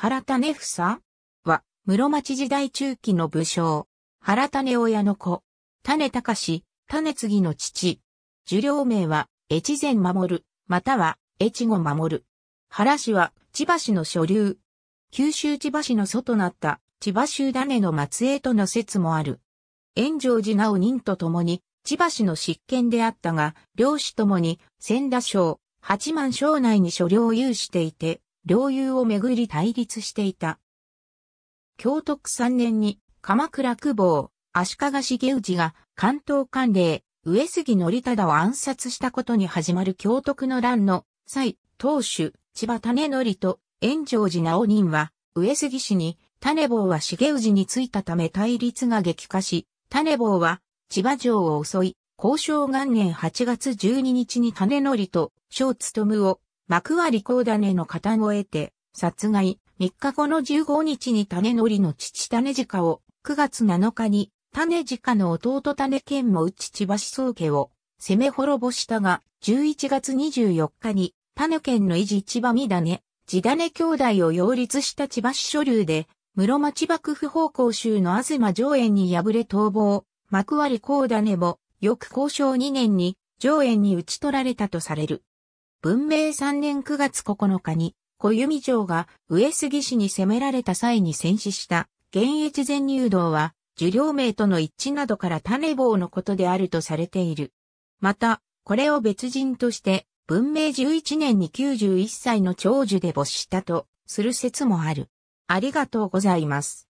原種房は、室町時代中期の武将。原種親の子。種隆、種継の父。受領名は、越前守、または、越後守。原氏は、千葉市の所流。九州千葉市の祖となった、千葉州種の末裔との説もある。炎上寺直人と共に、千葉市の執権であったが、領主ともに、千田省、八幡省内に所領を有していて、領有をめぐり対立していた。京徳3年に鎌倉久保、足利重氏が関東官令、上杉則忠を暗殺したことに始まる京徳の乱の際、当主、千葉種則と炎上寺直人は、上杉氏に、種坊は重氏についたため対立が激化し、種坊は千葉城を襲い、交渉元年8月12日に種則と小務を幕張高種の片を得て、殺害、3日後の15日に種のりの父種鹿を、9月7日に、種鹿の弟種剣もち千葉思家を、攻め滅ぼしたが、11月24日に、種剣の維持千葉三種、地種兄弟を擁立した千葉市所流で、室町幕府方向州の東上園に敗れ逃亡、幕張高種も、翌交渉2年に、上園に打ち取られたとされる。文明3年9月9日に、小弓城が上杉氏に攻められた際に戦死した、現越前入道は、受領名との一致などから種棒のことであるとされている。また、これを別人として、文明11年に91歳の長寿で没したと、する説もある。ありがとうございます。